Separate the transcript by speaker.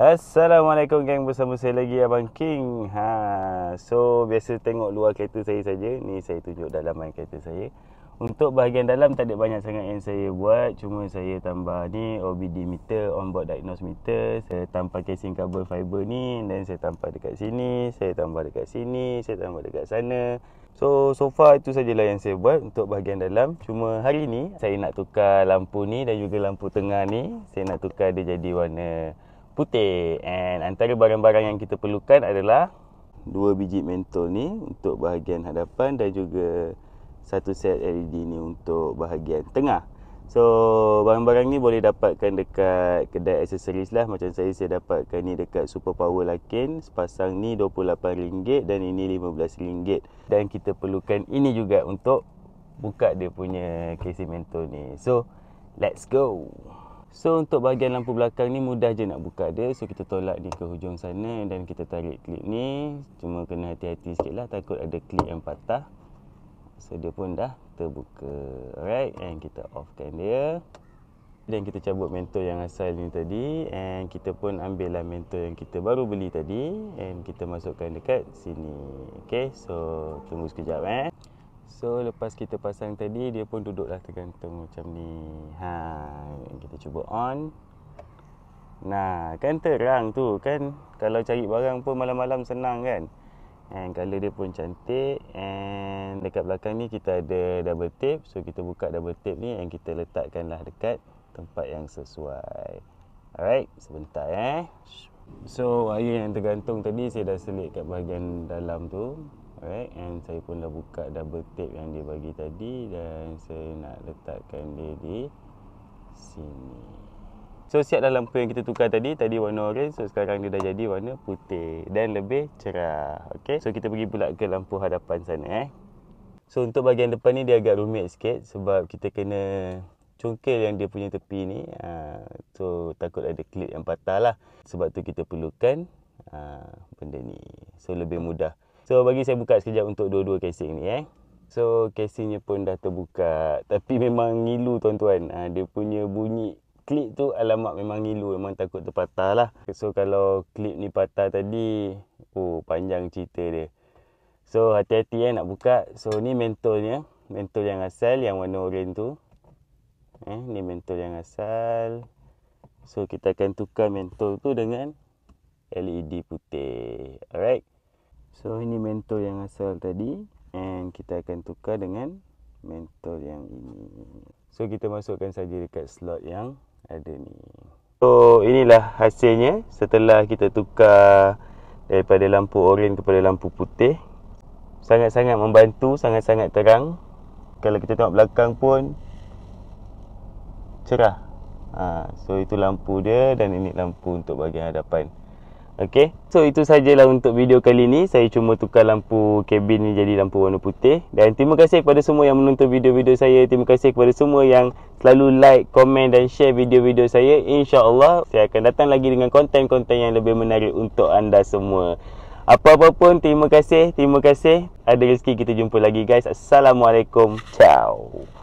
Speaker 1: Assalamualaikum geng bersama saya lagi Abang King ha, So biasa tengok luar kereta saya saja. Ni saya tunjuk dalaman kereta saya Untuk bahagian dalam tak ada banyak sangat yang saya buat Cuma saya tambah ni OBD meter, onboard diagnosis meter Saya tambah casing carbon fiber ni Dan saya tambah dekat sini Saya tambah dekat sini Saya tambah dekat sana So so far itu sajalah yang saya buat untuk bahagian dalam Cuma hari ni saya nak tukar lampu ni dan juga lampu tengah ni Saya nak tukar dia jadi warna putih and antara barang-barang yang kita perlukan adalah dua biji mentol ni untuk bahagian hadapan dan juga satu set LED ni untuk bahagian tengah so barang-barang ni boleh dapatkan dekat kedai aksesoris lah macam saya saya dapatkan ni dekat Super Power. lakin sepasang ni RM28 dan ini RM15 dan kita perlukan ini juga untuk buka dia punya casing mentol ni so let's go So untuk bahagian lampu belakang ni mudah je nak buka dia So kita tolak ni ke hujung sana dan kita tarik klik ni Cuma kena hati-hati sikit lah takut ada klik yang patah So dia pun dah terbuka Alright and kita offkan dia Dan kita cabut mentor yang asal ni tadi And kita pun ambil lah mentor yang kita baru beli tadi And kita masukkan dekat sini Okay so tunggu sekejap eh So lepas kita pasang tadi dia pun duduklah tergantung macam ni. Ha, kita cuba on. Nah, kan terang tu kan kalau cari barang pun malam-malam senang kan. And color dia pun cantik and dekat belakang ni kita ada double tape. So kita buka double tape ni and kita letakkanlah dekat tempat yang sesuai. Alright, sebentar eh. So wire yang tergantung tadi saya dah selit kat bahagian dalam tu Alright And saya pun dah buka double tape yang dia bagi tadi Dan saya nak letakkan dia di sini So siap dah lampu yang kita tukar tadi Tadi warna orange So sekarang dia dah jadi warna putih Dan lebih cerah Okay So kita pergi pula ke lampu hadapan sana eh So untuk bahagian depan ni dia agak rumit sikit Sebab kita kena congkel yang dia punya tepi ni ah, So takut ada clip yang patah lah Sebab tu kita perlukan ah, benda ni So lebih mudah So bagi saya buka sekejap untuk dua-dua casing ni eh. So casingnya pun dah terbuka. Tapi memang ngilu tuan-tuan. Ha, dia punya bunyi klik tu alamat memang ngilu. Memang takut terpatah lah. So kalau klik ni patah tadi. Oh panjang cerita dia. So hati-hati eh nak buka. So ni mentolnya. Eh. Mentol yang asal yang warna oranye tu. Eh, ni mentol yang asal. So kita akan tukar mentol tu dengan LED putih. Alright. So ini mentol yang asal tadi And kita akan tukar dengan mentol yang ini So kita masukkan saja dekat slot yang ada ni So inilah hasilnya setelah kita tukar daripada lampu oranye kepada lampu putih Sangat-sangat membantu, sangat-sangat terang Kalau kita tengok belakang pun Cerah ha, So itu lampu dia dan ini lampu untuk bahagian hadapan Okay, So itu sajalah untuk video kali ni. Saya cuma tukar lampu kabin ni jadi lampu warna putih. Dan terima kasih kepada semua yang menonton video-video saya. Terima kasih kepada semua yang selalu like, komen dan share video-video saya. Insya-Allah saya akan datang lagi dengan konten-konten yang lebih menarik untuk anda semua. Apa-apa pun terima kasih, terima kasih. Ada rezeki kita jumpa lagi guys. Assalamualaikum. Ciao.